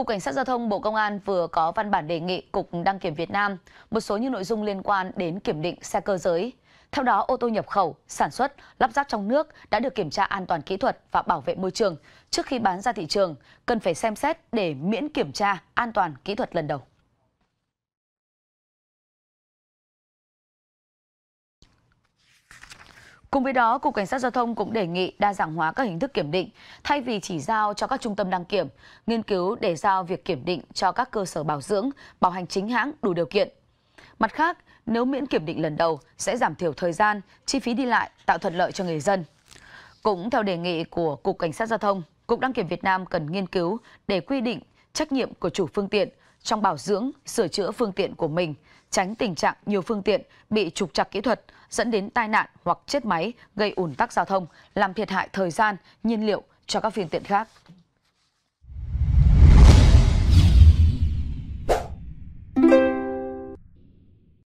Cục Cảnh sát Giao thông Bộ Công an vừa có văn bản đề nghị Cục Đăng kiểm Việt Nam một số những nội dung liên quan đến kiểm định xe cơ giới. Theo đó, ô tô nhập khẩu, sản xuất, lắp ráp trong nước đã được kiểm tra an toàn kỹ thuật và bảo vệ môi trường trước khi bán ra thị trường, cần phải xem xét để miễn kiểm tra an toàn kỹ thuật lần đầu. Cùng với đó, Cục Cảnh sát Giao thông cũng đề nghị đa dạng hóa các hình thức kiểm định, thay vì chỉ giao cho các trung tâm đăng kiểm, nghiên cứu để giao việc kiểm định cho các cơ sở bảo dưỡng, bảo hành chính hãng đủ điều kiện. Mặt khác, nếu miễn kiểm định lần đầu sẽ giảm thiểu thời gian, chi phí đi lại, tạo thuận lợi cho người dân. Cũng theo đề nghị của Cục Cảnh sát Giao thông, Cục Đăng kiểm Việt Nam cần nghiên cứu để quy định trách nhiệm của chủ phương tiện trong bảo dưỡng, sửa chữa phương tiện của mình, tránh tình trạng nhiều phương tiện bị trục trặc kỹ thuật dẫn đến tai nạn hoặc chết máy gây ủn tắc giao thông, làm thiệt hại thời gian, nhiên liệu cho các phương tiện khác.